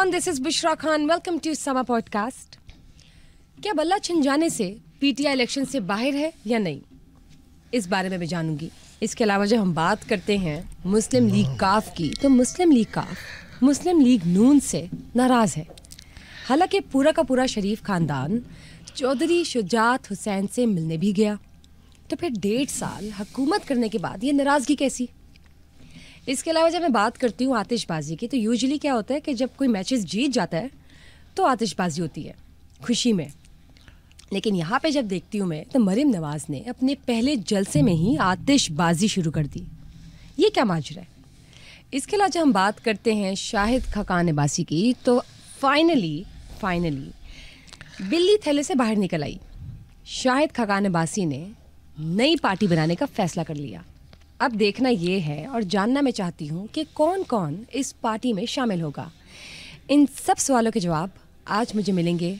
Everyone this is Bushra Khan welcome to Samaa podcast क्या बल्ला छिन जाने से पीटीआई इलेक्शन से बाहर है या नहीं इस बारे में मैं जानूंगी इसके अलावा जब हम बात करते हैं मुस्लिम लीग काफ की तो मुस्लिम लीग काफ मुस्लिम लीग नून से नाराज़ है हालांकि पूरा का पूरा शरीफ खानदान चौधरी शुजात हुसैन से मिलने भी गया तो फिर डेढ़ साल हुकूमत करने के बाद ये नाराज़गी कैसी इसके अलावा जब मैं बात करती हूँ आतिशबाजी की तो यूजली क्या होता है कि जब कोई मैचेस जीत जाता है तो आतिशबाजी होती है खुशी में लेकिन यहाँ पे जब देखती हूँ मैं तो मरीम नवाज़ ने अपने पहले जलसे में ही आतिशबाजी शुरू कर दी ये क्या माजरा है इसके अलावा जब हम बात करते हैं शाहिद खकान नबासी की तो फाइनली फाइनली बिल्ली थैले से बाहर निकल आई शाहिद खकान नबासी ने नई पार्टी बनाने का फैसला कर लिया अब देखना ये है और जानना मैं चाहती हूँ कि कौन कौन इस पार्टी में शामिल होगा इन सब सवालों के जवाब आज मुझे मिलेंगे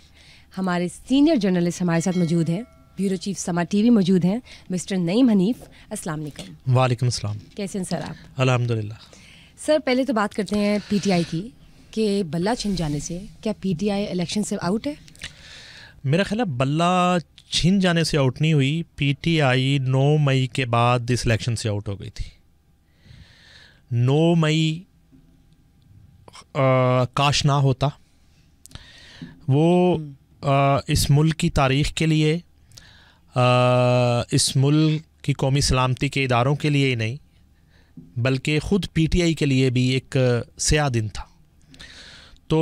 हमारे सीनियर जर्नलिस्ट हमारे साथ मौजूद हैं ब्यूरो चीफ समा टीवी मौजूद हैं मिस्टर नईम हनीफ अस्सलाम वालेकुम वालेकुम अस्सलाम कैसे हैं सर आप अल्हम्दुलिल्लाह सर पहले तो बात करते हैं पीटीआई की कि बल्ला छिन जाने से क्या पीटीआई इलेक्शन से आउट है मेरा ख्याल है बल्ला छिन जाने से आउट नहीं हुई पीटीआई 9 मई के बाद इस इलेक्शन से आउट हो गई थी 9 मई काश ना होता वो आ, इस मुल्क की तारीख के लिए आ, इस मुल्क की कौमी सलामती के इदारों के लिए ही नहीं बल्कि ख़ुद पीटीआई के लिए भी एक स्या दिन था तो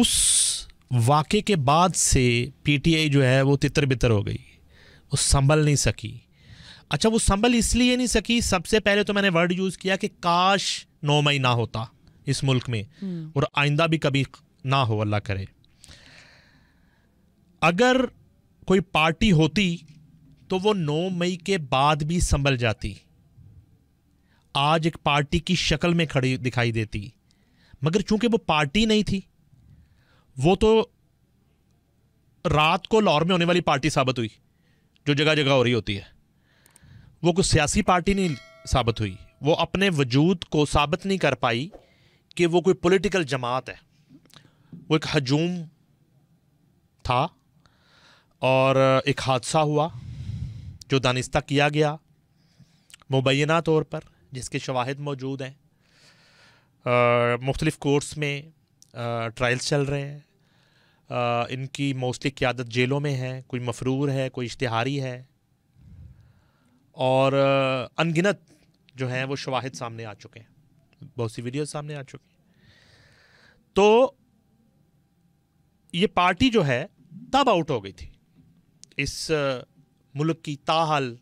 उस वाक़े के बाद से पीटीआई जो है वो तितर बितर हो गई वो संभल नहीं सकी अच्छा वो संभल इसलिए नहीं सकी सबसे पहले तो मैंने वर्ड यूज़ किया कि काश नौ मई ना होता इस मुल्क में हम्म। और आइंदा भी कभी ना हो अल्लाह करे अगर कोई पार्टी होती तो वो नौ मई के बाद भी संभल जाती आज एक पार्टी की शक्ल में खड़ी दिखाई देती मगर चूंकि वो पार्टी नहीं थी वो तो रात को लाहौर में होने वाली पार्टी साबित हुई जो जगह जगह हो रही होती है वो कुछ सियासी पार्टी नहीं साबित हुई वो अपने वजूद को साबित नहीं कर पाई कि वो कोई पॉलिटिकल जमात है वो एक हजूम था और एक हादसा हुआ जो दानिस्ता किया गया मुबैना तौर पर जिसके शवाहद मौजूद हैं मुख्तलिफ़ कोर्ट्स में ट्रायल्स चल रहे हैं आ, इनकी मोस्टली क्यादत जेलों में है कोई मफरूर है कोई इश्तहारी है और अनगिनत जो हैं वो शवाहद सामने आ चुके हैं बहुत सी वीडियो सामने आ चुकी हैं तो ये पार्टी जो है तब आउट हो गई थी इस मुल्क की ताहल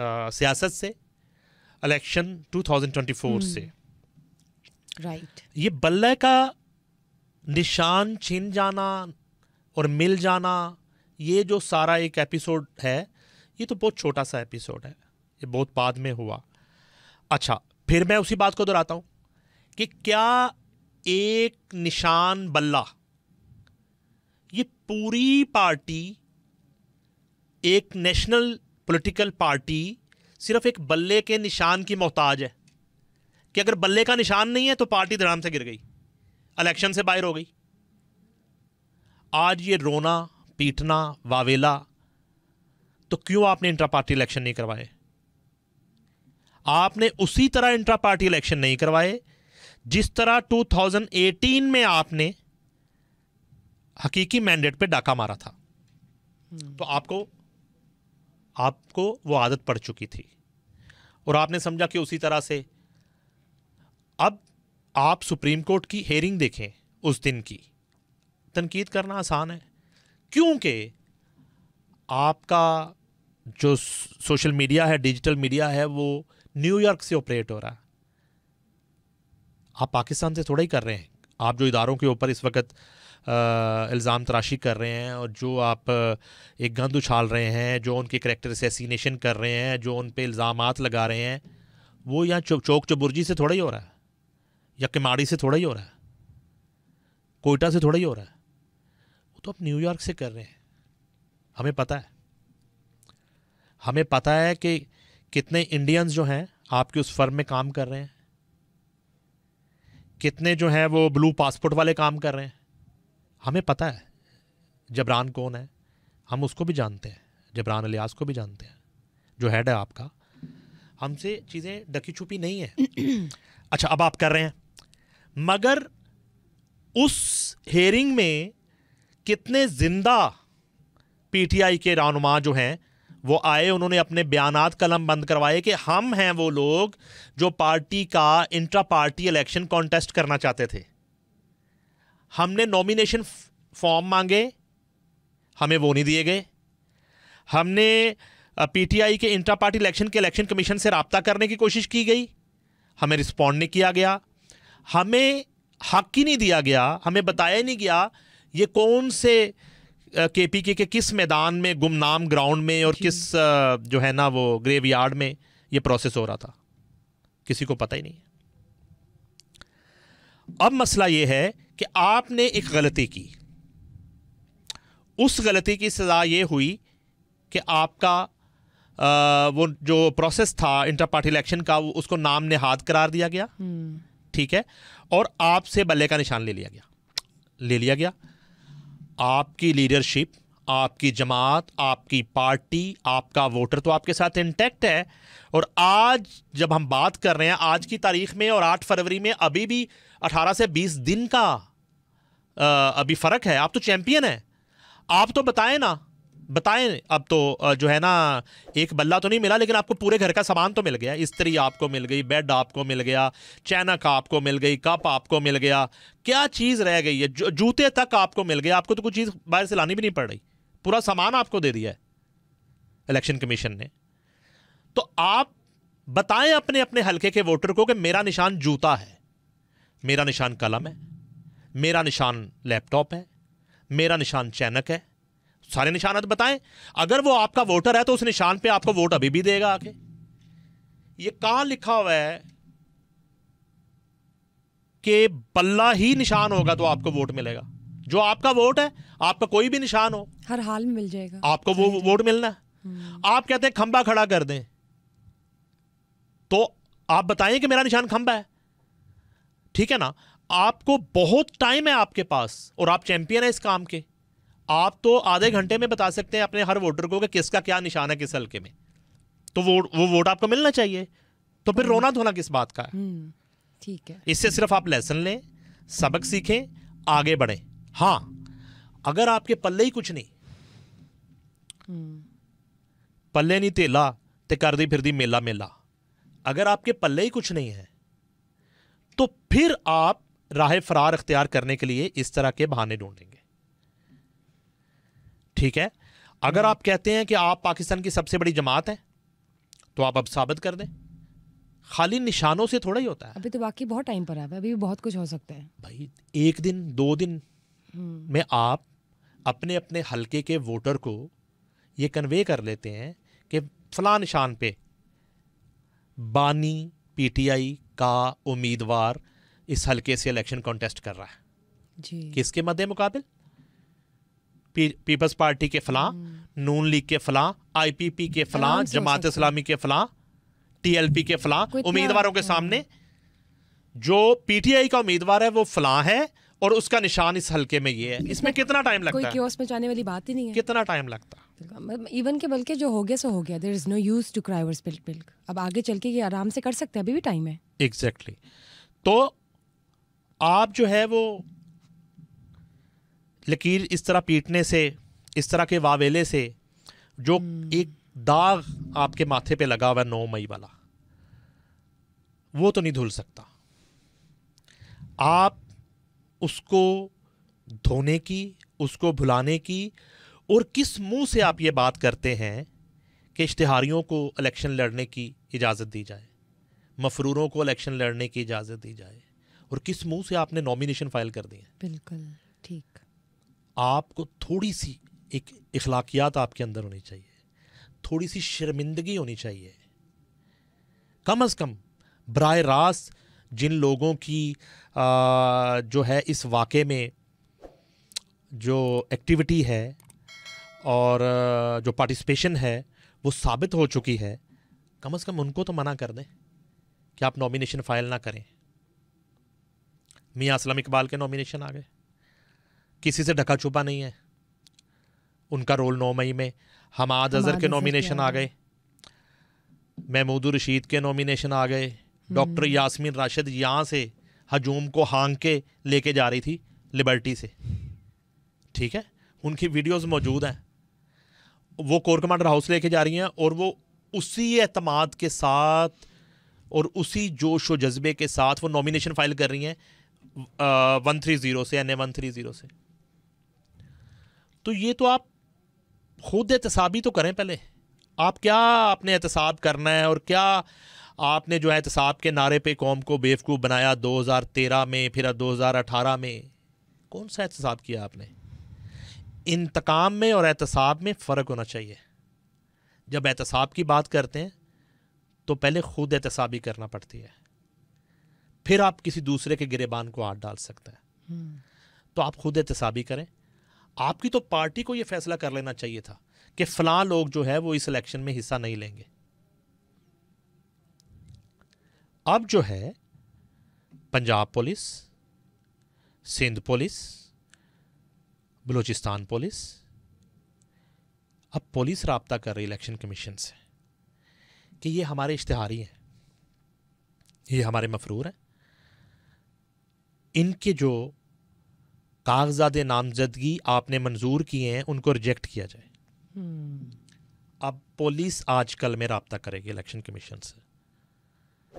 सियासत से इलेक्शन 2024 हम्म। से राइट right. ये बल्ले का निशान छिन जाना और मिल जाना ये जो सारा एक एपिसोड है ये तो बहुत छोटा सा एपिसोड है ये बहुत बाद में हुआ अच्छा फिर मैं उसी बात को दोहराता हूँ कि क्या एक निशान बल्ला ये पूरी पार्टी एक नेशनल पॉलिटिकल पार्टी सिर्फ एक बल्ले के निशान की मोहताज है कि अगर बल्ले का निशान नहीं है तो पार्टी धड़ाम से गिर गई इलेक्शन से बाहर हो गई आज ये रोना पीटना वावेला तो क्यों आपने इंट्रा पार्टी इलेक्शन नहीं करवाए आपने उसी तरह इंट्रा पार्टी इलेक्शन नहीं करवाए जिस तरह 2018 में आपने हकीकी मैंडेट पे डाका मारा था हम्म। तो आपको आपको वो आदत पड़ चुकी थी और आपने समझा कि उसी तरह से अब आप सुप्रीम कोर्ट की हेयरिंग देखें उस दिन की तनकीद करना आसान है क्योंकि आपका जो सोशल मीडिया है डिजिटल मीडिया है वो न्यूयॉर्क से ऑपरेट हो रहा है आप पाकिस्तान से थोड़ा ही कर रहे हैं आप जो इदारों के ऊपर इस वक्त इल्ज़ाम तराशी कर रहे हैं और जो आप एक गंद उछाल रहे हैं जो उनके करेक्टर असैसिनेशन कर रहे हैं जो उन पर इल्ज़ाम लगा रहे हैं वो यहाँ चौक चौबुर्जी से थोड़ा ही हो रहा है या किमाड़ी से थोड़ा ही हो रहा है कोयटा से थोड़ा ही हो रहा है वो तो आप न्यूयॉर्क से कर रहे हैं हमें पता है हमें पता है कि कितने इंडियंस जो हैं आपके उस फर्म में काम कर रहे हैं कितने जो हैं वो ब्लू पासपोर्ट वाले काम कर रहे हैं हमें पता है जबरान कौन है हम उसको भी जानते हैं जबरान अलियास को भी जानते हैं जो हेड है आपका हमसे चीज़ें डकी छुपी नहीं है अच्छा अब आप कर रहे हैं मगर उस हेयरिंग में कितने ज़िंदा पीटीआई के रहनुमा जो हैं वो आए उन्होंने अपने बयान कलम बंद करवाए कि हम हैं वो लोग जो पार्टी का इंट्रा पार्टी इलेक्शन कॉन्टेस्ट करना चाहते थे हमने नॉमिनेशन फॉर्म मांगे हमें वो नहीं दिए गए हमने पीटीआई के इंट्रा पार्टी इलेक्शन के इलेक्शन कमीशन से रबता करने की कोशिश की गई हमें रिस्पॉन्ड नहीं किया गया हमें हक ही नहीं दिया गया हमें बताया नहीं गया ये कौन से के पी के, किस मैदान में गुमनाम ग्राउंड में और किस जो है ना वो ग्रेव यार्ड में ये प्रोसेस हो रहा था किसी को पता ही नहीं अब मसला ये है कि आपने एक गलती की उस गलती की सज़ा ये हुई कि आपका आ, वो जो प्रोसेस था इंटर पार्टी इलेक्शन का उसको नाम नेहाद करार दिया गया हम्म। ठीक है और आपसे बल्ले का निशान ले लिया गया ले लिया गया आपकी लीडरशिप आपकी जमात आपकी पार्टी आपका वोटर तो आपके साथ इंटैक्ट है और आज जब हम बात कर रहे हैं आज की तारीख में और 8 फरवरी में अभी भी 18 से 20 दिन का अभी फ़र्क है आप तो चैंपियन हैं आप तो बताएं ना बताएं अब तो जो है ना एक बल्ला तो नहीं मिला लेकिन आपको पूरे घर का सामान तो मिल गया इस्त्री आपको मिल गई बेड आपको मिल गया चैनक आपको मिल गई कप आपको मिल गया क्या चीज़ रह गई है जूते तक आपको मिल गया आपको तो कुछ चीज़ बाहर से लानी भी नहीं पड़ रही पूरा सामान आपको दे दिया है इलेक्शन कमीशन ने तो आप बताएं अपने अपने हलके के वोटर को कि मेरा निशान जूता है मेरा निशान कलम है मेरा निशान लैपटॉप है मेरा निशान चैनक है सारे निशानात तो बताएं अगर वो आपका वोटर है तो उस निशान पे आपको वोट अभी भी देगा आके ये कहां लिखा हुआ है कि बल्ला ही निशान होगा तो आपको वोट मिलेगा जो आपका वोट है आपका कोई भी निशान हो हर हाल में मिल जाएगा आपको वो वोट मिलना है हम्म। आप कहते हैं खंबा खड़ा कर दें तो आप बताएं कि मेरा निशान खंबा है ठीक है ना आपको बहुत टाइम है आपके पास और आप चैंपियन है इस काम के आप तो आधे घंटे में बता सकते हैं अपने हर वोटर को कि किसका क्या निशान है किस हल्के में तो वो वो वोट आपको मिलना चाहिए तो फिर हम्म। रोना धोना किस बात का है हम्म, ठीक है इससे सिर्फ आप लेसन लें सबक सीखें आगे बढ़ें हाँ अगर आपके पल्ले ही कुछ नहीं हम्म। पल्ले नहीं तेला ते कर दी फिर दी मेला मेला अगर आपके पल्ले ही कुछ नहीं है तो फिर आप राह फरार अख्तियार करने के लिए इस तरह के बहाने ढूंढेंगे ठीक है अगर हम्म। आप कहते हैं कि आप पाकिस्तान की सबसे बड़ी जमात हैं तो आप अब साबित कर दें खाली निशानों से थोड़ा ही होता है अभी तो बाकी बहुत टाइम पर है अभी भी बहुत कुछ हो सकता है भाई एक दिन दो दिन हम्म। में आप अपने अपने हलके के वोटर को ये कन्वे कर लेते हैं कि फला निशान पे बानी पीटीआई का उम्मीदवार इस हलके से इलेक्शन कॉन्टेस्ट कर रहा है जी किसके मद्दे मुकाबले पीपल्स पार्टी के फलां hmm. नून लीग के फलां आईपीपी के फलां जमात इस्लामी के फलां टीएलपी के फलां उम्मीदवारों के हाँ। सामने जो पीटीआई का उम्मीदवार है वो फलां है और उसका निशान इस हल्के में ये है इसमें कितना टाइम लगता है में जाने वाली बात ही नहीं है कितना टाइम लगता इवन के बल्कि जो हो गया सो हो गया there is no use to cry spilt milk अब आगे चल के ये आराम से कर सकते हैं अभी भी टाइम है एग्जैक्टली exactly. तो आप जो है वो लकीर इस तरह पीटने से इस तरह के वावेले से जो हम्म। एक दाग आपके माथे पे लगा हुआ है नौ मई वाला वो तो नहीं धुल सकता आप उसको धोने की उसको भुलाने की और किस मुंह से आप ये बात करते हैं कि इश्तहारियों को इलेक्शन लड़ने की इजाज़त दी जाए मफरूरों को इलेक्शन लड़ने की इजाज़त दी जाए और किस मुंह से आपने नॉमिनेशन फाइल कर दी है बिल्कुल ठीक आपको थोड़ी सी एक इखलाकियात आपके अंदर होनी चाहिए थोड़ी सी शर्मिंदगी होनी चाहिए कम अज़ कम बर रास्त जिन लोगों की आ, जो है इस वाक़े में जो एक्टिविटी है और जो पार्टिसिपेशन है वो साबित हो चुकी है कम अज़ कम उनको तो मना कर दें कि आप नॉमिनेशन फ़ाइल ना करें मियाँ असलम इकबाल के नॉमिनेशन आ गए किसी से ढका छुपा नहीं है उनका रोल नौ मई में हमाद अजहर के नॉमिनेशन आ गए महमूद हम्म। रशीद के नॉमिनेशन आ गए डॉक्टर यासमीन राशिद यहाँ से हजूम को हांग के लेके जा रही थी लिबर्टी से ठीक है उनकी वीडियोस मौजूद हैं वो कोर कमांडर हाउस लेके जा रही हैं और वो उसी अतमाद के साथ और उसी जोश व जज्बे के साथ वो नॉमिनेशन फाइल कर रही हैं वन थ्री ज़ीरो से N A one three zero से तो ये तो आप खुद एहतसाबी तो करें पहले आप क्या आपने एहतसाब करना है और क्या आपने जो है एहतसाब के नारे पे कौम को बेवकूफ़ बनाया 2013 में फिर 2018 में कौन सा एहतसाब किया आपने इंतकाम में और एहतसाब में फ़र्क होना चाहिए जब एहतसाब की बात करते हैं तो पहले खुद एहतसाबी करना पड़ती है फिर आप किसी दूसरे के गिरेबान को हाथ डाल सकते हैं हम्म। तो आप खुद एहतसाबी करें आपकी तो पार्टी को यह फैसला कर लेना चाहिए था कि फलां लोग जो है वो इस इलेक्शन में हिस्सा नहीं लेंगे अब जो है Punjab police Sindh police Balochistan police अब पुलिस रबता कर रही इलेक्शन कमीशन से कि ये हमारे इश्तहारी हैं ये हमारे मफरूर हैं इनके जो कागजात नामजदगी आपने मंजूर किए हैं उनको रिजेक्ट किया जाए हम्म। अब पुलिस आजकल में रबता करेगी इलेक्शन कमीशन से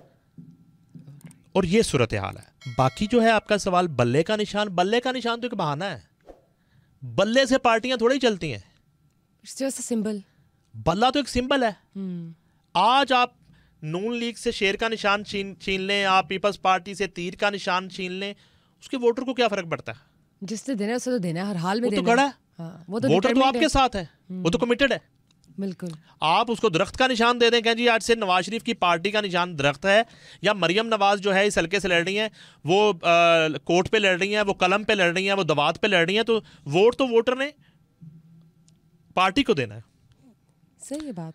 और ये सूरत हाल है बाकी जो है आपका सवाल बल्ले का निशान बल्ले का निशान तो एक बहाना है बल्ले से पार्टियां थोड़ी चलती हैं सिंबल बल्ला तो एक सिंबल है हम्म। आज आप नून लीग से शेर का निशान छीन छीन लें आप पीपल्स पार्टी से तीर का निशान छीन लें उसके वोटर को क्या फर्क पड़ता है जिसने देना है उसे तो देना है हर हाल में वो तो है हाँ, वो तो वोटर तो आपके साथ है हम्म। वो तो कमिटेड है बिल्कुल आप उसको दरख्त का निशान दे दें कहें जी आज से नवाज शरीफ की पार्टी का निशान दरख्त है या मरियम नवाज जो है इस हल्के से लड़ रही हैं वो कोर्ट पे लड़ रही हैं वो कलम पे लड़ रही हैं वो दवात पे लड़ रही हैं तो वोट तो वोटर ने पार्टी को देना है सही है बात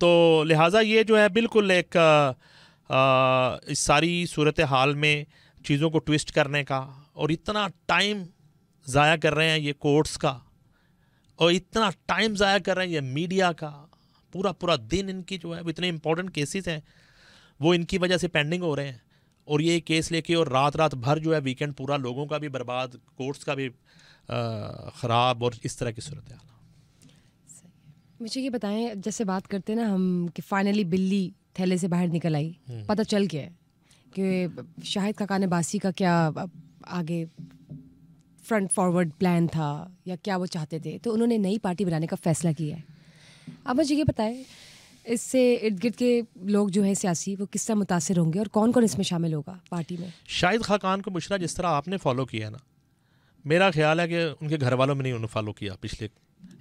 तो लिहाजा ये जो है बिल्कुल एक आ, इस सारी सूरत हाल में चीज़ों को ट्विस्ट करने का और इतना टाइम ज़ाया कर रहे हैं ये कोर्ट्स का और इतना टाइम ज़ाया कर रहे हैं ये मीडिया का पूरा पूरा दिन इनकी जो है वो इतने इंपॉर्टेंट केसेस हैं वो इनकी वजह से पेंडिंग हो रहे हैं और ये केस लेके और रात रात भर जो है वीकेंड पूरा लोगों का भी बर्बाद कोर्ट्स का भी ख़राब और इस तरह की सूरत हाल मुझे ये बताएं जैसे बात करते हैं ना हम कि फाइनली बिल्ली थैले से बाहर निकल आई हम्म। पता चल गया कि शाहिद काका ने बासी का क्या आगे फ्रंट फॉरवर्ड प्लान था या क्या वो चाहते थे तो उन्होंने नई पार्टी बनाने का फैसला किया है अब मुझे ये बताए इससे इर्द गिर्द के लोग जो हैं सियासी वो किस तरह मुतासर होंगे और कौन कौन इसमें शामिल होगा पार्टी में शाहिद खाकान को बुशरा जिस तरह आपने फॉलो किया है ना मेरा ख्याल है कि उनके घर वालों में नहीं उन्होंने फॉलो किया पिछले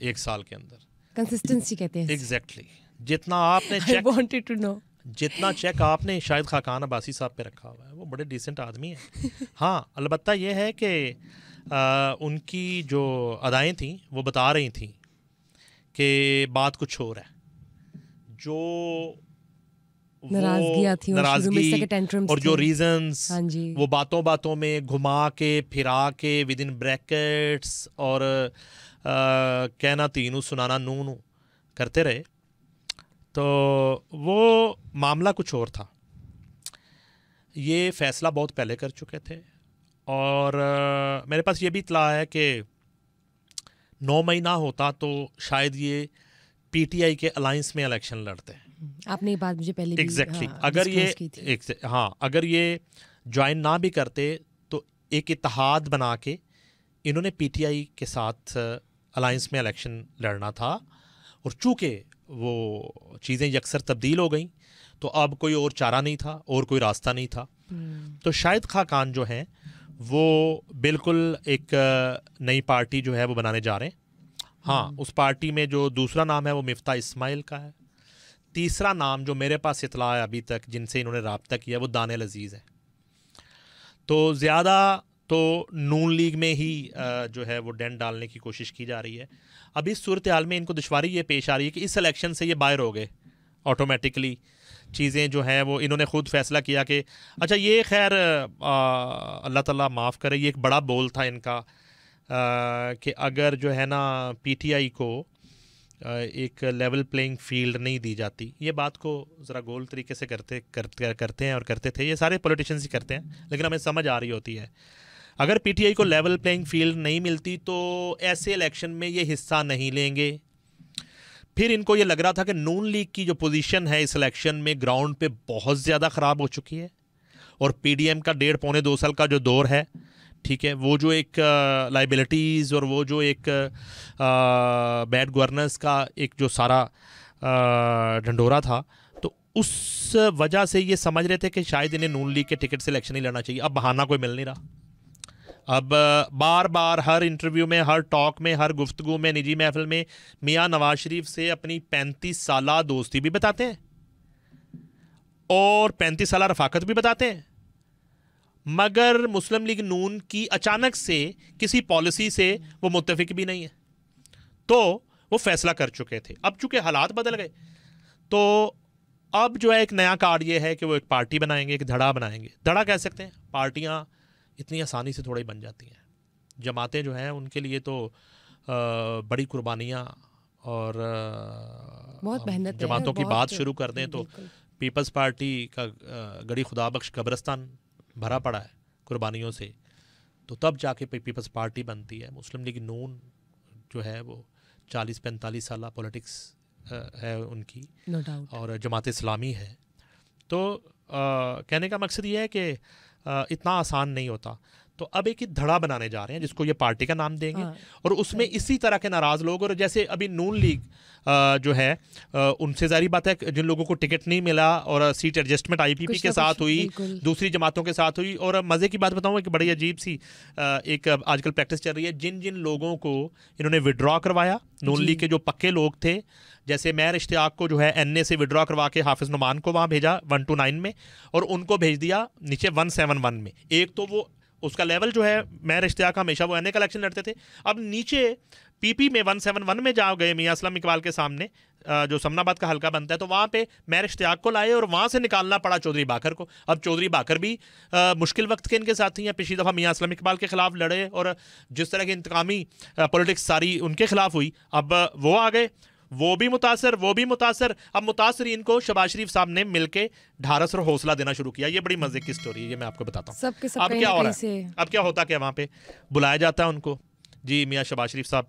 एक साल के अंदर कंसिस्टेंसी कहते हैं एग्जैक्टली exactly. जितना आपने चेक टू नो जितना चेक आपने शाहिद खाकान अबासी साहब पे रखा हुआ है वो बड़े डिसेंट आदमी है हाँ अलबत्ता ये है कि उनकी जो अदाएँ थीं वो बता रही थी कि बात कुछ और है जो थी नाराजगी और जो रीजंस हाँ जी वो बातों बातों में घुमा के फिरा के विद इन ब्रैकेट्स और आ, कहना तीनू सुनाना नू नू करते रहे तो वो मामला कुछ और था ये फैसला बहुत पहले कर चुके थे और आ, मेरे पास ये भी इतला है कि नौ मई ना होता तो शायद ये पीटीआई के अलायंस में इलेक्शन लड़ते हैं आपने ये बात मुझे पहले एग्जैक्टली exactly. हाँ, अगर ये हाँ अगर ये ज्वाइन ना भी करते तो एक इतिहाद बना के इन्होंने पीटीआई के साथ अलायंस में इलेक्शन लड़ना था और चूँकि वो चीज़ें यकसर तब्दील हो गई तो अब कोई और चारा नहीं था और कोई रास्ता नहीं था हम्म। तो शायद खाकान जो हैं वो बिल्कुल एक नई पार्टी जो है वो बनाने जा रहे हैं हाँ हम्म। उस पार्टी में जो दूसरा नाम है वो मिफ्ता इस्माइल का है तीसरा नाम जो मेरे पास इतला है अभी तक जिनसे इन्होंने रबता किया वो दान अजीज़ है तो ज़्यादा तो नून लीग में ही जो है वो डेंट डालने की कोशिश की जा रही है अभी सूरत हाल में इनको दुशारी ये पेश आ रही है कि इस इलेक्शन से ये बाहर हो गए ऑटोमेटिकली चीज़ें जो हैं वो इन्होंने ख़ुद फैसला किया कि अच्छा ये खैर अल्लाह ताला माफ़ करे ये एक बड़ा बोल था इनका कि अगर जो है ना पीटीआई को एक लेवल प्लेइंग फील्ड नहीं दी जाती ये बात को ज़रा गोल तरीके से करते करते करते हैं और करते थे ये सारे पॉलिटिशियंस ही करते हैं लेकिन हमें समझ आ रही होती है अगर पीटीआई को लेवल प्लेइंग फील्ड नहीं मिलती तो ऐसे इलेक्शन में ये हिस्सा नहीं लेंगे फिर इनको ये लग रहा था कि नून लीग की जो पोजीशन है इस इलेक्शन में ग्राउंड पे बहुत ज़्यादा ख़राब हो चुकी है और पीडीएम का डेढ़ पौने दो साल का जो दौर है ठीक है वो जो एक लाइबिलिटीज़ और वो जो एक बैड गवर्नेंस का एक जो सारा ढंडोरा था तो उस वजह से ये समझ रहे थे कि शायद इन्हें नून लीग के टिकट से इलेक्शन ही लड़ना चाहिए अब बहाना कोई मिल नहीं रहा अब बार बार हर इंटरव्यू में हर टॉक में हर गुफ्तगु में निजी महफिल में मियाँ नवाज शरीफ से अपनी पैंतीस साल दोस्ती भी बताते हैं और पैंतीस साल रफाकत भी बताते हैं मगर मुस्लिम लीग नून की अचानक से किसी पॉलिसी से वो मुतफिक भी नहीं है तो वो फैसला कर चुके थे अब चूंकि हालात बदल गए तो अब जो है एक नया कार्ड ये है कि वो एक पार्टी बनाएंगे एक धड़ा बनाएंगे धड़ा कह सकते हैं पार्टियाँ इतनी आसानी से थोड़ी बन जाती हैं जमातें जो हैं उनके लिए तो बड़ी कुर्बानियाँ और बहुत मेहनत जमातों की बात शुरू कर दें तो पीपल्स पार्टी का गड़ी खुदाबख्श कब्रस्तान भरा पड़ा है कुर्बानियों से तो तब जाके पीपल्स पार्टी बनती है मुस्लिम लीग नून जो है वो चालीस पैंतालीस साल पॉलिटिक्स है उनकी no और जमात इस्लामी है तो आ, कहने का मकसद ये है कि इतना आसान नहीं होता तो अब एक ही धड़ा बनाने जा रहे हैं जिसको ये पार्टी का नाम देंगे हाँ, और उसमें इसी तरह के नाराज लोग और जैसे अभी नून लीग जो है उनसे जारी बात है जिन लोगों को टिकट नहीं मिला और सीट एडजस्टमेंट आईपीपी के साथ हुई दूसरी जमातों के साथ हुई और मज़े की बात बताऊँ एक बड़ी अजीब सी एक आजकल प्रैक्टिस चल रही है जिन जिन लोगों को इन्होंने विड्रॉ करवाया नून लीग के जो पक्के लोग थे जैसे मैं इश्तियाक को जो है एन से विड्रॉ करवा के हाफिज़ नुमान को वहाँ भेजा वन टू नाइन में और उनको भेज दिया नीचे वन सेवन वन में एक तो वो उसका लेवल जो है मैं इश्तियाक हमेशा वो एन कलेक्शन लड़ते थे अब नीचे पीपी में वन सेवन वन में जा गए मियाँ असलम इकबाल के सामने जो समनाबाद का हल्का बनता है तो वहाँ पे मैं इश्तियाक को लाए और वहाँ से निकालना पड़ा चौधरी बाकर को अब चौधरी बाकर भी आ, मुश्किल वक्त के इनके साथ थी हैं पिछली दफ़ा मियाँ असलम इकबाल के ख़िलाफ़ लड़े और जिस तरह की इंतकामी पॉलिटिक्स सारी उनके ख़िलाफ़ हुई अब वो आ गए वो भी मुतासर वो भी मुतासर अब मुतासरीन को शबाज शरीफ साहब ने मिलकर ढारस और हौसला देना शुरू किया ये बड़ी मजे की स्टोरी है ये मैं आपको बताता हूँ सब अब क्या हो रहा है अब क्या होता क्या वहाँ पे बुलाया जाता है उनको जी मियाँ शबाज शरीफ साहब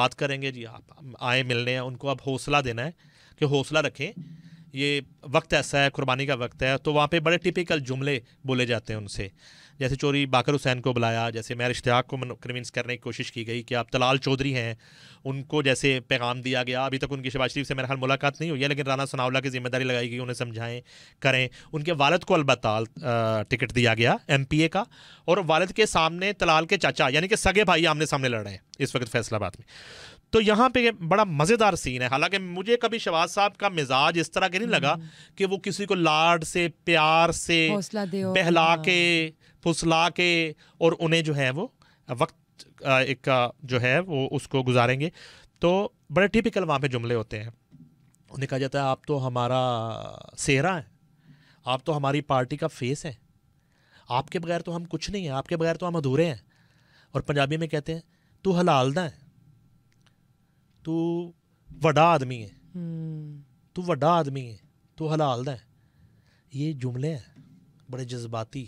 बात करेंगे जी आप आए मिलने हैं उनको अब हौसला देना है कि हौसला रखें ये वक्त ऐसा है कुर्बानी का वक्त है तो वहाँ पे बड़े टिपिकल जुमले बोले जाते हैं उनसे जैसे चोरी बाकर हुसैन को बुलाया जैसे मैर इश्तियाक को कन्विंस करने की कोशिश की गई कि आप तलाल चौधरी हैं उनको जैसे पैगाम दिया गया अभी तक उनकी शबाज शरीफ से मेरे ख्याल मुलाकात नहीं हुई है लेकिन राना सनावला की जिम्मेदारी लगाई गई उन्हें समझाएं करें उनके वालद को अलबत्त टिकट दिया गया एम पी ए का और वालद के सामने तलाल के चाचा यानी कि सगे भाई आमने सामने लड़ रहे हैं इस वक्त फैसलाबाद में तो यहाँ पे बड़ा मज़ेदार सीन है हालांकि मुझे कभी शवाज साहब का मिजाज इस तरह के नहीं लगा हम्म। कि वो किसी को लाड से प्यार से बहला हाँ। के फुसला के और उन्हें जो है वो वक्त एक जो है वो उसको गुजारेंगे तो बड़े टिपिकल वहाँ पे जुमले होते हैं उन्हें कहा जाता है आप तो हमारा सेहरा है आप तो हमारी पार्टी का फेस है आपके बगैर तो हम कुछ नहीं है आपके बगैर तो हम अधूरे हैं और पंजाबी में कहते हैं तू हलालदा है तू ਵੱਡਾ आदमी है ਤੂੰ वडा आदमी है ਤੂੰ ਹਲਾਲ है ये जुमले हैं बड़े जज्बाती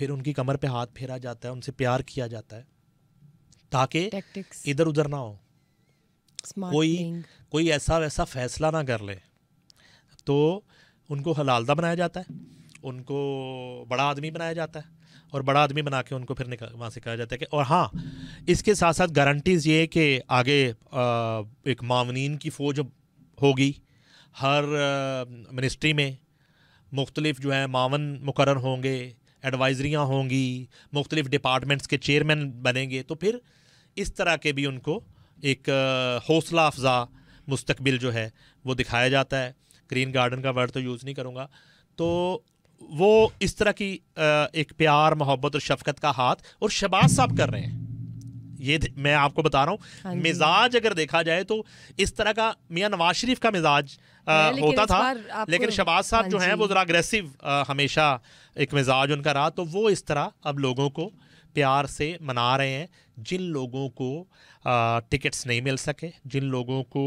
फिर उनकी कमर पे हाथ फेरा जाता है उनसे प्यार किया जाता है ताकि इधर उधर ना हो कोई कोई ऐसा वैसा फैसला ना कर ले तो उनको हलालदा बनाया जाता है उनको बड़ा आदमी बनाया जाता है और बड़ा आदमी बना के उनको फिर वहाँ से कहा जाता है कि और हाँ इसके साथ साथ गारंटीज़ ये कि आगे आ, एक मावनीन की फ़ौज होगी हर मिनिस्ट्री में मुख्तलिफ जो है मावन मुकर होंगे एडवाइजरियाँ होंगी मुख्तलिफ डिपार्टमेंट्स के चेयरमैन बनेंगे तो फिर इस तरह के भी उनको एक हौसला अफजा मुस्तबिल जो है वो दिखाया जाता है ग्रीन गार्डन का वर्ड तो यूज़ नहीं करूँगा तो वो इस तरह की एक प्यार मोहब्बत और शफकत का हाथ और शबाज साहब कर रहे हैं ये मैं आपको बता रहा हूँ हाँ मिजाज अगर देखा जाए तो इस तरह का मियाँ नवाज शरीफ का मिजाज होता था लेकिन शबाज साहब हाँ जो हैं वो ज़रा अग्रेसिव हमेशा एक मिजाज उनका रहा तो वो इस तरह अब लोगों को प्यार से मना रहे हैं जिन लोगों को टिकट्स नहीं मिल सके जिन लोगों को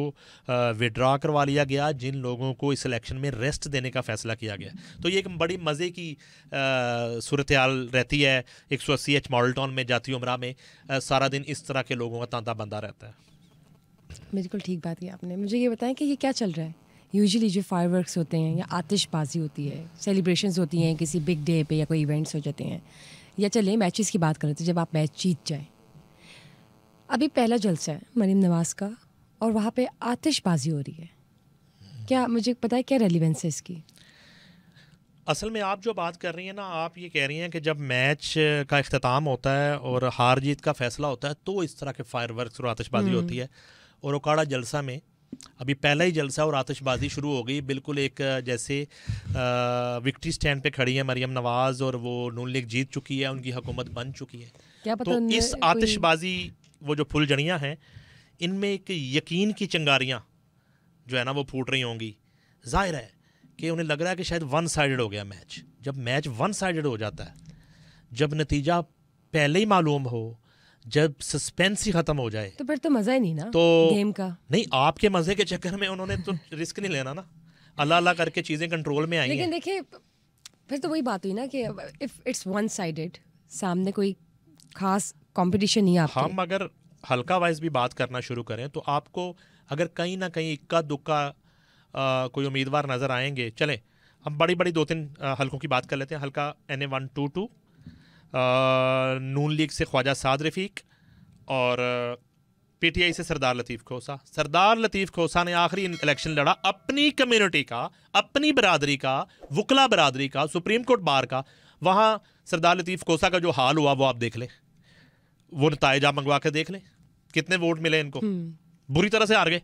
विड्रा करवा लिया गया जिन लोगों को इस इलेक्शन में रेस्ट देने का फैसला किया गया तो ये एक बड़ी मज़े की सूरत हाल रहती है एक सौ अस्सी एच मॉडल टाउन में जाती उम्र में आ, सारा दिन इस तरह के लोगों का तांता बंदा रहता है बिल्कुल ठीक बात की आपने मुझे ये बताएं कि ये क्या चल रहा है यूजली जो फायर वर्कस होते हैं या आतिशबाजी होती है सेलिब्रेशन होती हैं किसी बिग डे पे या कोई इवेंट्स हो जाते हैं या चलिए मैचेस की बात करें तो जब आप मैच जीत जाएँ अभी पहला जलसा है मरीम नवाज का और वहाँ पे आतिशबाजी हो रही है क्या मुझे पता है क्या रेलिवेंस है इसकी असल में आप जो बात कर रही हैं ना आप ये कह रही हैं कि जब मैच का अख्ताम होता है और हार जीत का फैसला होता है तो इस तरह के फायर वर्क और आतिशबाजी हम्म। होती है और उकाड़ा जलसा में अभी पहला ही जलसा और आतिशबाजी शुरू हो गई बिल्कुल एक जैसे विक्ट्री स्टैंड पे खड़ी है मरियम नवाज़ और वो नून लीग जीत चुकी है उनकी हुकूमत बन चुकी है क्या पता तो इस आतिशबाजी वो जो फुलझड़ियाँ हैं इनमें एक यकीन की चंगारियाँ जो है ना वो फूट रही होंगी जाहिर है कि उन्हें लग रहा है कि शायद वन साइड हो गया मैच जब मैच वन साइड हो जाता है जब नतीजा पहले ही मालूम हो जब सस्पेंस ही खत्म हो जाए तो फिर तो मजा ही नहीं ना तो गेम का नहीं आपके मजे के चक्कर में उन्होंने तो रिस्क नहीं लेना ना अल्लाह अल्लाह करके चीजें कंट्रोल में आई लेकिन देखिए फिर तो वही बात हुई ना कि इफ इट्स वन साइडेड सामने कोई खास कंपटीशन ही आपके हम अगर हल्का वाइज भी बात करना शुरू करें तो आपको अगर कहीं ना कहीं इक्का दुक्का कोई उम्मीदवार नज़र आएंगे चलें हम बड़ी बड़ी दो तीन हल्कों की बात कर लेते हैं हल्का N A one two two Noon League से ख्वाजा साद रफीक और पीटीआई से सरदार लतीफ़ खोसा सरदार लतीफ़ खोसा ने आखिरी इलेक्शन लड़ा अपनी कम्युनिटी का अपनी बरदरी का वकला बरदरी का सुप्रीम कोर्ट बार का वहाँ सरदार लतीफ़ खोसा का जो हाल हुआ वो आप देख लें वो नतज आप मंगवा के देख लें कितने वोट मिले इनको हम्म। बुरी तरह से हार गए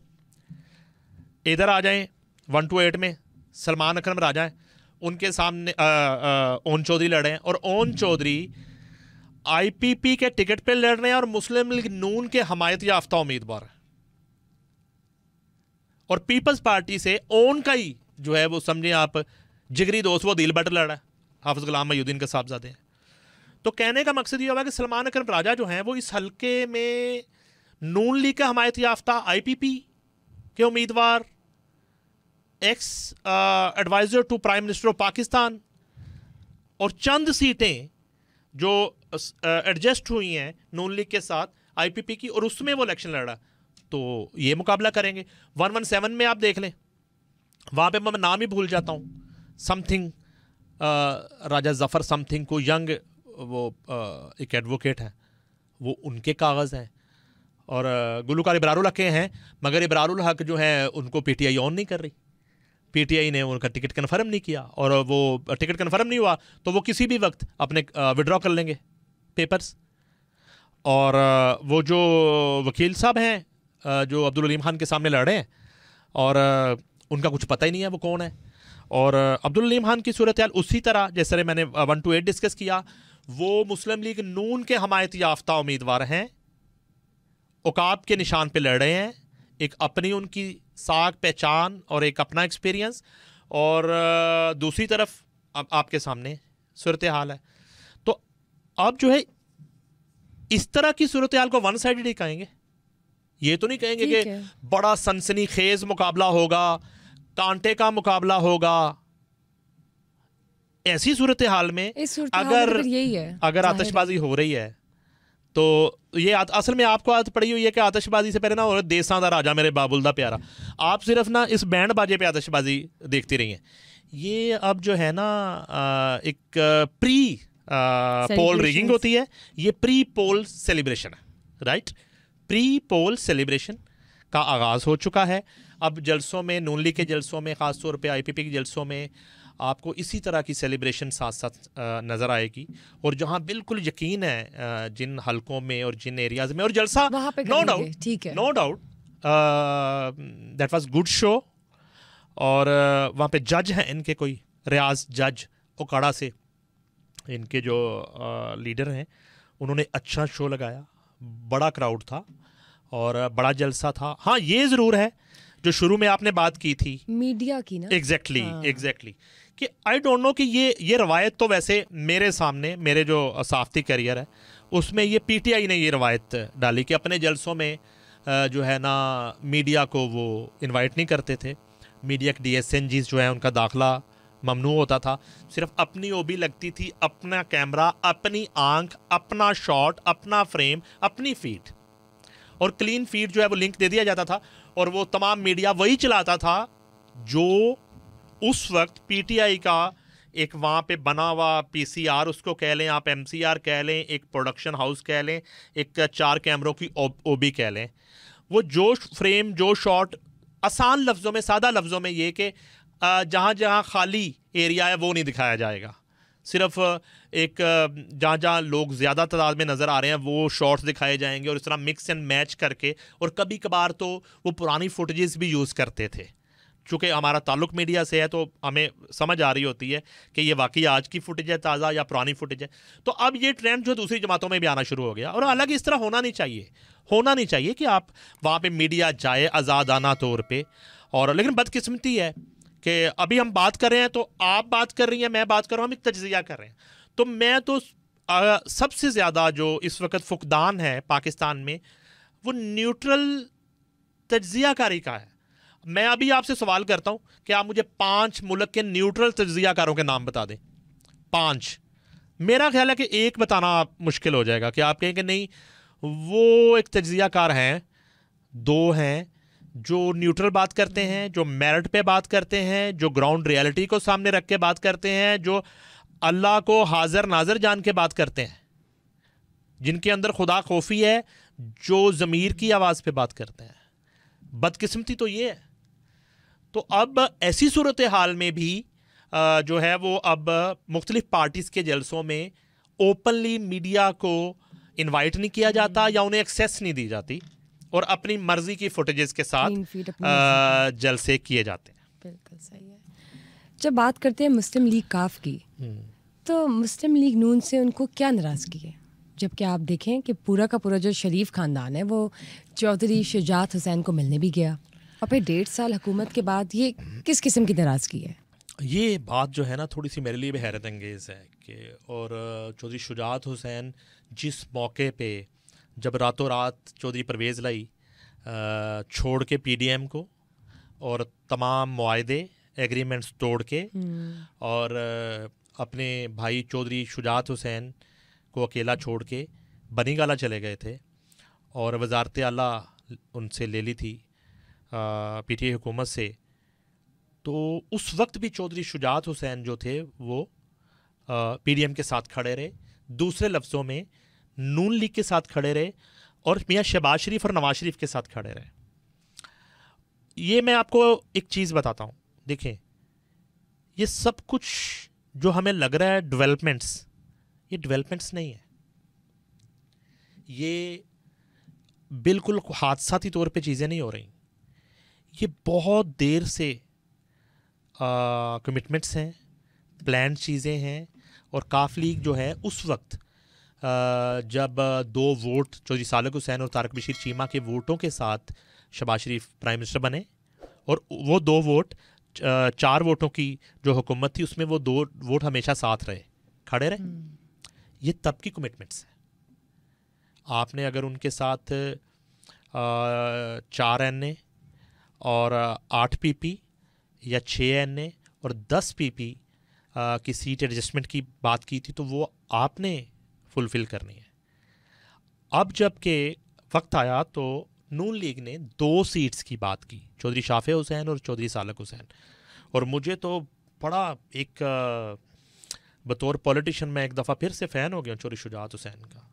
इधर आ जाएं वन टू एट में सलमान अकरम राजा हैं उनके सामने ओन चौधरी लड़े हैं और ओन चौधरी आईपीपी के टिकट पे लड़ रहे हैं और मुस्लिम लीग नून के हमायत याफ्ता उम्मीदवार हैं और पीपल्स पार्टी से ओन का ही जो है वो समझें आप जिगरी दोस्त वो दिल बट लड़ा है हाफिज़ गुलाम मयुद्दीन के साहबजादे हैं तो कहने का मकसद ये होगा कि सलमान अक्रम राजा जो हैं वो इस हलके में नून लीग का हमायत याफ्ता आईपीपी के उम्मीदवार ex adviser to prime minister of Pakistan और चंद सीटें जो एडजस्ट हुई हैं नून लीग के साथ आईपीपी की और उसमें वो इलेक्शन लड़ रहा तो ये मुकाबला करेंगे वन वन सेवन में आप देख लें वहाँ पे मैं नाम ही भूल जाता हूँ समथिंग राजा जफ़र समथिंग को यंग वो एक एडवोकेट हैं वो उनके कागज़ हैं और गुलकार इबरारुल हक हैं मगर इबरारुल हक जो हैं उनको पीटीआई ऑन नहीं कर रही पीटीआई ने उनका टिकट कन्फर्म नहीं किया और वो टिकट कन्फर्म नहीं हुआ तो वो किसी भी वक्त अपने विड्रॉ कर लेंगे पेपर्स और वो जो वकील साहब हैं जो अब्दुल अलीम खान के सामने लड़े हैं और उनका कुछ पता ही नहीं है वो कौन है और अब्दुल अलीम खान की सूरत हाल उसी तरह जैसे मैंने वन टू एट डिस्कस किया वो मुस्लिम लीग नून के हमायत याफ्ता उम्मीदवार हैं उकाब के निशान पे लड़ रहे हैं एक अपनी उनकी साख पहचान और एक अपना एक्सपीरियंस और दूसरी तरफ अब आपके सामने सूरत हाल है तो आप जो है इस तरह की सूरत हाल को वन साइड ही कहेंगे ये तो नहीं कहेंगे कि बड़ा सनसनी खेज मुकाबला होगा कांटे का मुकाबला होगा ऐसी सूरत हाल में अगर तो यही है अगर आतशबाजी हो रही है तो ये असल में आपको आदत पड़ी हुई है कि आतशबाजी से पहले ना और देसा का राजा मेरे बाबुल दा प्यारा आप सिर्फ ना इस बैंड बाजे पे आतशबाजी देखती रही हैं ये अब जो है ना एक प्री पोल रिगिंग होती है ये प्री पोल सेलिब्रेशन है राइट प्री पोल सेलिब्रेशन का आगाज़ हो चुका है अब जलसों में नून लीग के जलसों में खासतौर पर आई पी पी के जलसों में आपको इसी तरह की सेलिब्रेशन साथ साथ नज़र आएगी और जहाँ बिल्कुल यकीन है जिन हलकों में और जिन एरियाज में और जलसा नो डाउट ठीक है no doubt that was good show और वहाँ पे जज हैं इनके कोई रियाज जज ओकाड़ा से इनके जो लीडर हैं उन्होंने अच्छा शो लगाया बड़ा क्राउड था और बड़ा जलसा था हाँ ये ज़रूर है जो शुरू में आपने बात की थी मीडिया की ना एग्जैक्टली exactly, एग्जैक्टली हाँ। exactly. कि आई डोंट नो कि ये ये रवायत तो वैसे मेरे सामने मेरे जो सहाफ़ती करियर है उसमें ये पीटीआई ने ये रवायत डाली कि अपने जलसों में जो है ना मीडिया को वो इनवाइट नहीं करते थे मीडिया के डी एस एन जो है उनका दाखला ममनू होता था सिर्फ अपनी ओ भी लगती थी अपना कैमरा अपनी आंख अपना शॉट अपना फ्रेम अपनी फीट और क्लीन फीट जो है वो लिंक दे दिया जाता था और वो तमाम मीडिया वही चलाता था जो उस वक्त पीटीआई का एक वहाँ पे बना हुआ पीसीआर उसको कह लें आप एमसीआर कह लें एक प्रोडक्शन हाउस कह लें एक चार कैमरों की ओबी कह लें वो जो फ्रेम जो शॉट आसान लफ्ज़ों में सादा लफ्ज़ों में ये कि जहाँ जहाँ खाली एरिया है वो नहीं दिखाया जाएगा सिर्फ एक जहाँ जहाँ लोग ज़्यादा तादाद में नज़र आ रहे हैं वो शॉट्स दिखाए जाएंगे और इस तरह मिक्स एंड मैच करके और कभी कभार तो वो पुरानी फुटेज भी यूज़ करते थे चूँकि हमारा ताल्लुक मीडिया से है तो हमें समझ आ रही होती है कि ये वाकई आज की फुटेज है ताज़ा या पुरानी फुटेज है तो अब ये ट्रेंड जो दूसरी जमातों में भी आना शुरू हो गया और अलग इस तरह होना नहीं चाहिए होना नहीं चाहिए कि आप वहाँ पर मीडिया जाए आज़ादाना तौर पर और लेकिन बदकस्मती है कि अभी हम बात कर रहे हैं तो आप बात कर रही हैं मैं बात कर रहा हूँ हम एक तजिया कर रहे हैं तो मैं तो सबसे ज़्यादा जो इस वक्त फुकदान है पाकिस्तान में वो न्यूट्रल तजिया कारी का है मैं अभी आपसे सवाल करता हूं कि आप मुझे पांच मुल्क के न्यूट्रल तजियाकारों के नाम बता दें पांच मेरा ख्याल है कि एक बताना आप मुश्किल हो जाएगा कि आप कहें कि नहीं वो एक तजियाकार हैं दो हैं जो न्यूट्रल बात करते हैं जो मेरिट पे बात करते हैं जो ग्राउंड रियलिटी को सामने रख के बात करते हैं जो अल्लाह को हाजिर नाजर जान के बात करते हैं जिनके अंदर खुदा खोफी है जो ज़मीर की आवाज़ पे बात करते हैं बदकिस्मती तो ये है तो अब ऐसी सूरत हाल में भी जो है वो अब मुख्तलिफ़ पार्टीज़ के जलसों में ओपनली मीडिया को इनवाइट नहीं किया जाता हम्म। या उन्हें एक्सेस नहीं दी जाती और अपनी मर्जी की फुटेजेस के साथ जलसे किए जाते हैं बिल्कुल सही है जब बात करते हैं मुस्लिम लीग काफ की हम्म। तो मुस्लिम लीग नून से उनको क्या नाराज़गी है जबकि आप देखें कि पूरा का पूरा जो शरीफ ख़ानदान है वो चौधरी शुजात हुसैन को मिलने भी गया और फिर डेढ़ साल हुकूमत के बाद ये किस किस्म की नाराज़गी है ये बात जो है ना थोड़ी सी मेरे लिए भी हैरत अंगेज़ है कि और चौधरी शुजात हुसैन जिस मौके पे जब रातों रात चौधरी परवेज़ लाई छोड़ के पी को और तमाम माहदे एग्रीमेंट्स तोड़ के हम्म। और अपने भाई चौधरी शुजात हुसैन को अकेला छोड़ के बनीगाला चले गए थे और वजारत आला उनसे ले ली थी पी टी हुकूमत से तो उस वक्त भी चौधरी शुजात हुसैन जो थे वो पी डी एम के साथ खड़े रहे दूसरे लफ्ज़ों में नून लीग के साथ खड़े रहे और मियाँ शहबाज शरीफ और नवाज शरीफ के साथ खड़े रहे ये मैं आपको एक चीज़ बताता हूँ देखें ये सब कुछ जो हमें लग रहा है डेवलपमेंट्स ये डेवलपमेंट्स नहीं है ये बिल्कुल हादसाती तौर पे चीज़ें नहीं हो रही ये बहुत देर से कमिटमेंट्स हैं प्लान चीज़ें हैं और काफ लीग जो है उस वक्त आ, जब दो वोट चौधरी सालक हुसैन और तारक बशीर चीमा के वोटों के साथ शबाज शरीफ प्राइम मिनिस्टर बने और वो दो वोट चार वोटों की जो हुकूमत थी उसमें वो दो वोट हमेशा साथ रहे खड़े रहे हम्म। ये तब की कमिटमेंट्स हैं आपने अगर उनके साथ आ, चार एन ए और आठ पीपी या छः एन और दस पीपी की सीट एडजस्टमेंट की बात की थी तो वो आपने फुलफ़िल करनी है अब जब के वक्त आया तो नून लीग ने दो सीट्स की बात की चौधरी शाफे हुसैन और चौधरी सालक हुसैन और मुझे तो बड़ा एक बतौर पॉलिटिशियन मैं एक दफ़ा फिर से फ़ैन हो गया चौधरी शुजात हुसैन का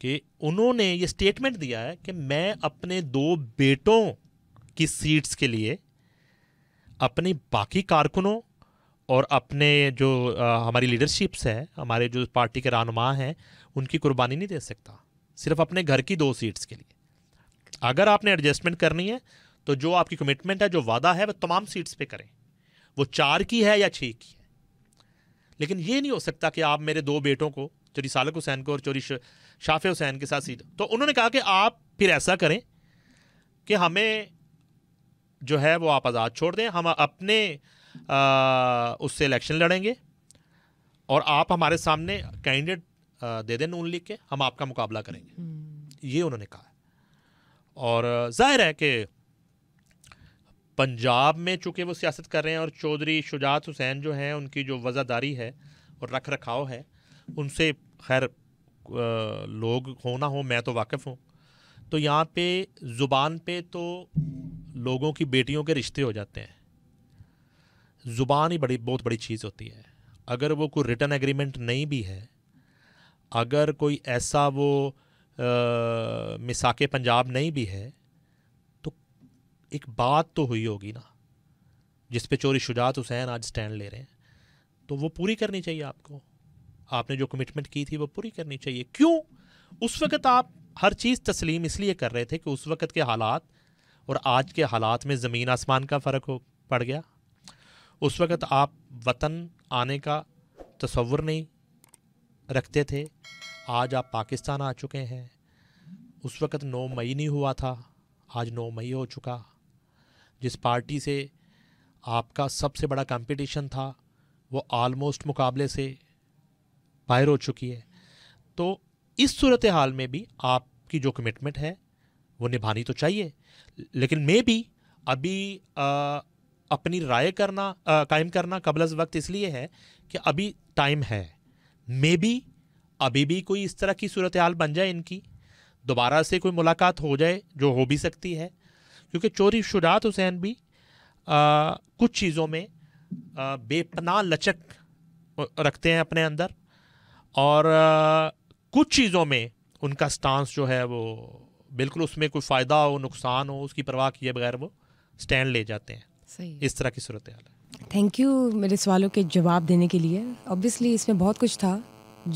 कि उन्होंने ये स्टेटमेंट दिया है कि मैं अपने दो बेटों की सीट्स के लिए अपने बाकी कारकुनों और अपने जो आ, हमारी लीडरशिप्स है हमारे जो पार्टी के रहनुमा हैं उनकी कुर्बानी नहीं दे सकता सिर्फ अपने घर की दो सीट्स के लिए अगर आपने एडजस्टमेंट करनी है तो जो आपकी कमिटमेंट है जो वादा है वह तमाम सीट्स पर करें वो चार की है या छः की है लेकिन ये नहीं हो सकता कि आप मेरे दो बेटों को चोरी सालक हुसैन को और चोरी शाफे हुसैन के साथ सीट तो उन्होंने कहा कि आप फिर ऐसा करें कि हमें जो है वो आप आज़ाद छोड़ दें हम अपने आ, उससे इलेक्शन लड़ेंगे और आप हमारे सामने कैंडिडेट दे दें नून लीग के हम आपका मुकाबला करेंगे हम्म। ये उन्होंने कहा और जाहिर है कि पंजाब में चूँकि वो सियासत कर रहे हैं और चौधरी शुजात हुसैन जो हैं उनकी जो वज़ादारी है और रख रखाव है उनसे खैर लोग हो ना हो मैं तो वाकिफ़ हूँ तो यहाँ पे ज़ुबान पे तो लोगों की बेटियों के रिश्ते हो जाते हैं ज़ुबान ही बड़ी बहुत बड़ी चीज़ होती है अगर वो कोई रिटर्न एग्रीमेंट नहीं भी है अगर कोई ऐसा वो मिसाके पंजाब नहीं भी है तो एक बात तो हुई होगी ना जिस पे चोरी शुजात हुसैन आज स्टैंड ले रहे हैं तो वो पूरी करनी चाहिए आपको आपने जो कमिटमेंट की थी वो पूरी करनी चाहिए क्यों उस वक़्त आप हर चीज़ तस्लीम इसलिए कर रहे थे कि उस वक़्त के हालात और आज के हालात में ज़मीन आसमान का फ़र्क हो पड़ गया उस वक़्त आप वतन आने का तस्वुर नहीं रखते थे आज आप पाकिस्तान आ चुके हैं उस वक़्त नौ मई नहीं हुआ था आज नौ मई हो चुका जिस पार्टी से आपका सबसे बड़ा कंपटीशन था वो आलमोस्ट मुकाबले से बाहर हो चुकी है तो इस सूरत हाल में भी आपकी जो कमिटमेंट है वो निभानी तो चाहिए लेकिन मे भी अभी आ, अपनी राय करना कायम करना कबल वक्त इसलिए है कि अभी टाइम है मे भी अभी भी कोई इस तरह की सूरत हाल बन जाए इनकी दोबारा से कोई मुलाकात हो जाए जो हो भी सकती है क्योंकि चोरी शुजात हुसैन भी आ, कुछ चीज़ों में बेपनाह लचक रखते हैं अपने अंदर और आ, कुछ चीज़ों में उनका स्टांस जो है वो बिल्कुल उसमें कोई फ़ायदा हो नुकसान हो उसकी परवाह किए बगैर वो स्टैंड ले जाते हैं सही इस तरह की सूरत हाल है थैंक यू मेरे सवालों के जवाब देने के लिए ऑब्वियसली इसमें बहुत कुछ था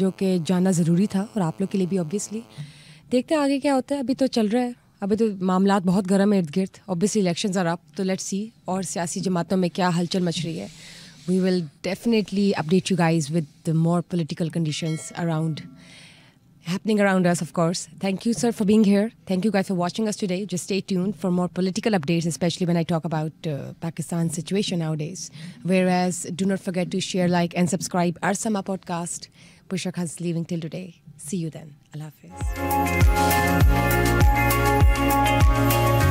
जो कि जानना ज़रूरी था और आप लोग के लिए भी ऑब्वियसली देखते हैं आगे क्या होता है अभी तो चल रहा है अभी तो मामला बहुत गर्म है इर्द गिर्द ऑब्वियसली इलेक्शन आर अप तो लेट सी और सियासी जमातों में क्या हलचल मच रही है we will definitely update you guys with more political condition around happening around us, of course. Thank you, sir, for being here. Thank you guys for watching us today. Just stay tuned for more political updates, especially when I talk about uh, Pakistan's situation nowadays. Whereas, do not forget to share, like, and subscribe our Sama podcast. Pusha leaving till today. See you then. Allah Hafiz.